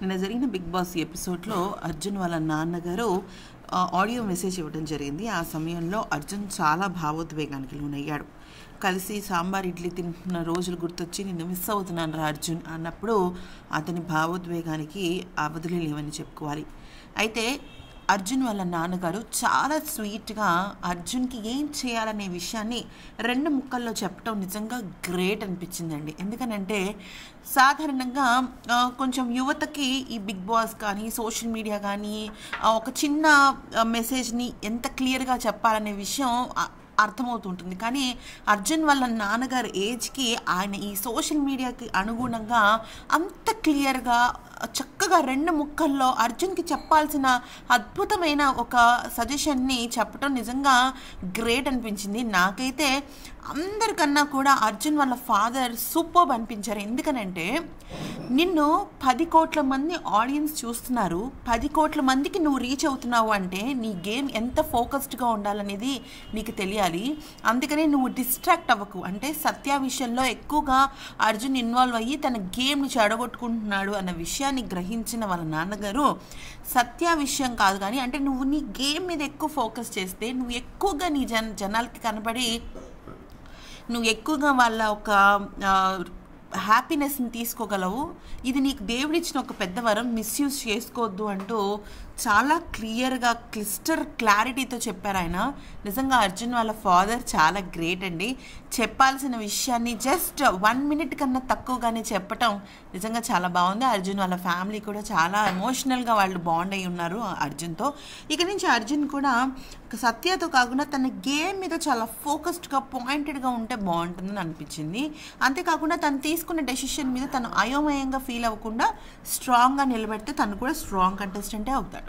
నిన్న జరిగిన big boss ఎపిసోడ్లో అర్జున్ వాళ్ళ నాన్నగారు ఆడియో మెసేజ్ ఇవ్వడం జరిగింది ఆ సమయంలో అర్జున్ చాలా భావోద్వేగానికి లోనయ్యాడు కలిసి సాంబార్ ఇడ్లీ తింటున్న రోజులు గుర్తొచ్చి నిన్ను మిస్ అవుతున్నాను రా అర్జున్ అన్నప్పుడు అతని భావోద్వేగానికి అవధులు లేవని చెప్పుకోవాలి అయితే అర్జున్ వాళ్ళ నాన్నగారు చాలా స్వీట్గా అర్జున్కి ఏం చేయాలనే విషయాన్ని రెండు ముక్కల్లో చెప్పడం నిజంగా గ్రేట్ అనిపించిందండి ఎందుకనంటే సాధారణంగా కొంచెం యువతకి ఈ బిగ్ బాస్ కానీ సోషల్ మీడియా కానీ ఒక చిన్న మెసేజ్ని ఎంత క్లియర్గా చెప్పాలనే విషయం అర్థమవుతుంటుంది కానీ అర్జున్ వాళ్ళ నాన్నగారు ఏజ్కి ఆయన ఈ సోషల్ మీడియాకి అనుగుణంగా అంత క్లియర్గా చక్కగా రెండు ముక్కల్లో అర్జున్కి చెప్పాల్సిన అద్భుతమైన ఒక సజెషన్ని చెప్పడం నిజంగా గ్రేట్ అనిపించింది నాకైతే అందరికన్నా కూడా అర్జున్ వాళ్ళ ఫాదర్ సూపర్ అనిపించారు ఎందుకనంటే నిన్ను పది కోట్ల మంది ఆడియన్స్ చూస్తున్నారు పది కోట్ల మందికి నువ్వు రీచ్ అవుతున్నావు అంటే నీ గేమ్ ఎంత ఫోకస్డ్గా ఉండాలనేది నీకు తెలియాలి అందుకని నువ్వు డిస్ట్రాక్ట్ అవ్వకు అంటే సత్య విషయంలో ఎక్కువగా అర్జున్ ఇన్వాల్వ్ అయ్యి తన గేమ్ని చెడగొట్టుకుంటున్నాడు అన్న విషయాన్ని గ్రహించిన వాళ్ళ నాన్నగారు సత్య విషయం కాదు కానీ అంటే నువ్వు నీ గేమ్ మీద ఎక్కువ ఫోకస్ చేస్తే నువ్వు ఎక్కువగా నీ జన జనాలకి కనబడి నువ్వు ఎక్కువగా వాళ్ళ ఒక హ్యాపీనెస్ని తీసుకోగలవు ఇది నీకు దేవుడిచ్చిన ఒక పెద్ద వరం మిస్యూజ్ చేసుకోవద్దు అంటూ చాలా క్లియర్గా క్లిస్టర్ క్లారిటీతో చెప్పారు ఆయన నిజంగా అర్జున్ వాళ్ళ ఫాదర్ చాలా గ్రేట్ అండి చెప్పాల్సిన విషయాన్ని జస్ట్ వన్ మినిట్ కన్నా తక్కువగానే చెప్పటం నిజంగా చాలా బాగుంది అర్జున్ వాళ్ళ ఫ్యామిలీ కూడా చాలా ఎమోషనల్గా వాళ్ళు బాండ్ అయి ఉన్నారు అర్జున్తో ఇక నుంచి అర్జున్ కూడా సత్యతో కాకుండా తన గేమ్ మీద చాలా ఫోకస్డ్గా పాయింటెడ్గా ఉంటే బాగుంటుందని అనిపించింది అంతేకాకుండా తను తీసుకు తీసుకున్న డెసిషన్ మీద తను అయోమయంగా ఫీల్ అవ్వకుండా స్ట్రాంగ్గా నిలబెడితే తను కూడా స్ట్రాంగ్ కంటెస్టెంటే అవుతాడు